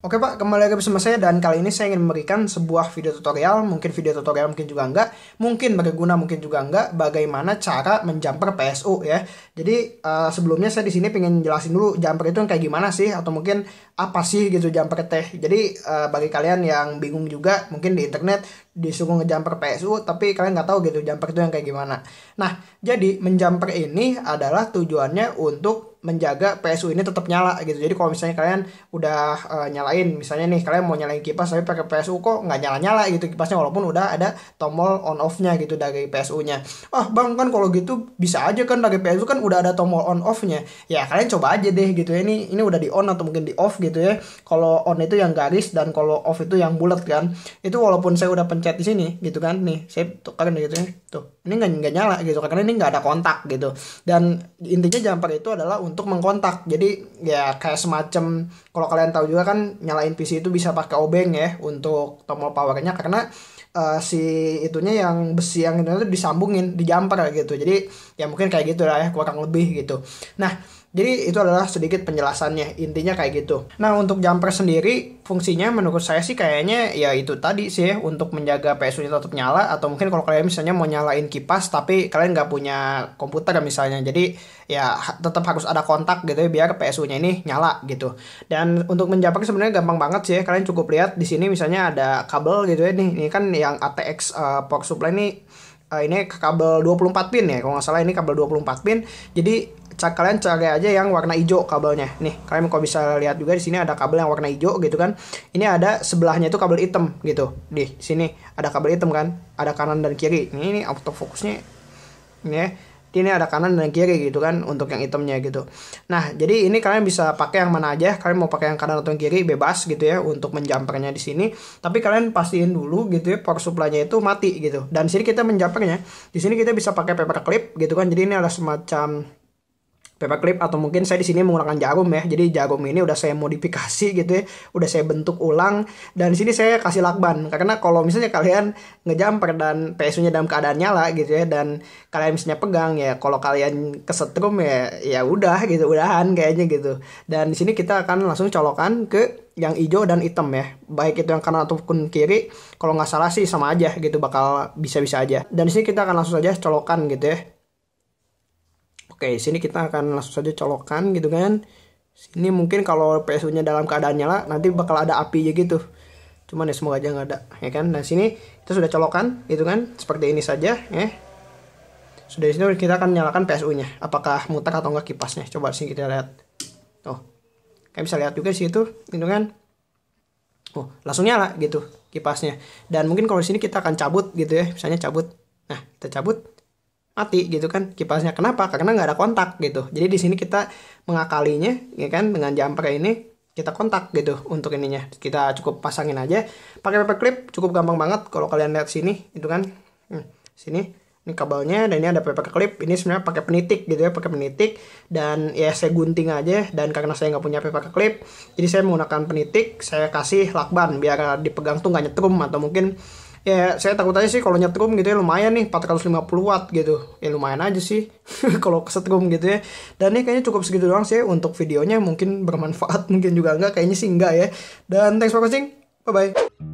Oke Pak, kembali lagi bersama saya dan kali ini saya ingin memberikan sebuah video tutorial, mungkin video tutorial mungkin juga enggak, mungkin berguna mungkin juga enggak, bagaimana cara menjumper PSU ya. Jadi uh, sebelumnya saya di sini pengen jelasin dulu jumper itu kayak gimana sih, atau mungkin apa sih gitu jumper teh. Jadi uh, bagi kalian yang bingung juga, mungkin di internet disuruh ngejumper PSU tapi kalian nggak tahu gitu jumper itu yang kayak gimana. Nah, jadi menjumper ini adalah tujuannya untuk menjaga PSU ini tetap nyala gitu. Jadi kalau misalnya kalian udah uh, nyalain misalnya nih kalian mau nyalain kipas tapi pakai PSU kok nggak nyala-nyala gitu kipasnya walaupun udah ada tombol on off-nya gitu dari PSU-nya. Wah, oh, Bang kan kalau gitu bisa aja kan dari PSU kan udah ada tombol on off-nya. Ya, kalian coba aja deh gitu ya. Ini ini udah di on atau mungkin di off gitu ya. Kalau on itu yang garis dan kalau off itu yang bulat kan. Itu walaupun saya udah pencet kayak di sini gitu kan nih saya tuh kalian gitu kan. tuh ini nggak nggak nyala gitu kan. karena ini nggak ada kontak gitu dan intinya jumper itu adalah untuk mengkontak jadi ya kayak semacam kalau kalian tahu juga kan nyalain PC itu bisa pakai obeng ya untuk tombol powernya karena uh, si itunya yang besi yang itu disambungin di jumper gitu jadi ya mungkin kayak gitu lah ya kurang lebih gitu nah jadi itu adalah sedikit penjelasannya intinya kayak gitu nah untuk jumper sendiri fungsinya menurut saya sih kayaknya ya itu tadi sih ya, untuk menjaga PSU nya tetap nyala atau mungkin kalau kalian misalnya mau nyalain kipas tapi kalian nggak punya komputer misalnya jadi ya tetap harus ada kontak gitu ya biar PSU nya ini nyala gitu dan untuk menjamper sebenarnya gampang banget sih ya, kalian cukup lihat di sini misalnya ada kabel gitu ya nih ini kan yang ATX uh, eh, power supply ini uh, ini kabel 24 pin ya kalau nggak salah ini kabel 24 pin jadi cak kalian cari aja yang warna hijau kabelnya nih kalian kalau bisa lihat juga di sini ada kabel yang warna hijau gitu kan ini ada sebelahnya itu kabel hitam gitu di sini ada kabel hitam kan ada kanan dan kiri ini, ini autofocusnya ini ya ini ada kanan dan kiri gitu kan untuk yang itemnya gitu. Nah, jadi ini kalian bisa pakai yang mana aja, kalian mau pakai yang kanan atau yang kiri bebas gitu ya untuk menjampernya di sini. Tapi kalian pastiin dulu gitu ya power supply-nya itu mati gitu. Dan sini kita menjampernya, di sini kita bisa pakai paper clip gitu kan. Jadi ini ada semacam clip atau mungkin saya di sini menggunakan jarum ya. Jadi jarum ini udah saya modifikasi gitu ya, udah saya bentuk ulang dan di sini saya kasih lakban karena kalau misalnya kalian ngejamper dan PSU-nya dalam keadaan nyala gitu ya dan kalian misalnya pegang ya kalau kalian kesetrum ya ya udah gitu udahan kayaknya gitu. Dan di sini kita akan langsung colokan ke yang hijau dan hitam ya baik itu yang kanan ataupun kiri kalau nggak salah sih sama aja gitu bakal bisa-bisa aja dan di sini kita akan langsung saja colokan gitu ya Oke, sini kita akan langsung saja colokan gitu kan. Sini mungkin kalau PSU-nya dalam keadaan nyala, nanti bakal ada api aja gitu. Cuman ya semoga aja nggak ada, ya kan. Dan nah, sini kita sudah colokan gitu kan, seperti ini saja, ya. Sudah di sini kita akan nyalakan PSU-nya. Apakah muter atau enggak kipasnya? Coba sini kita lihat. Oh. Kayak bisa lihat juga sih itu, gitu kan. Oh, langsung nyala gitu kipasnya. Dan mungkin kalau di sini kita akan cabut gitu ya, misalnya cabut. Nah, kita cabut mati gitu kan kipasnya kenapa karena nggak ada kontak gitu jadi di sini kita mengakalinya ya kan dengan jumper ini kita kontak gitu untuk ininya kita cukup pasangin aja pakai paper clip cukup gampang banget kalau kalian lihat sini itu kan hmm, sini ini kabelnya dan ini ada paper clip ini sebenarnya pakai penitik gitu ya pakai penitik dan ya saya gunting aja dan karena saya nggak punya paper clip jadi saya menggunakan penitik saya kasih lakban biar dipegang tuh nggak nyetrum atau mungkin ya saya takut aja sih kalau nyetrum gitu ya lumayan nih 450 watt gitu ya lumayan aja sih kalau kesetrum gitu ya dan ini kayaknya cukup segitu doang sih untuk videonya mungkin bermanfaat mungkin juga enggak kayaknya sih enggak ya dan thanks for watching bye bye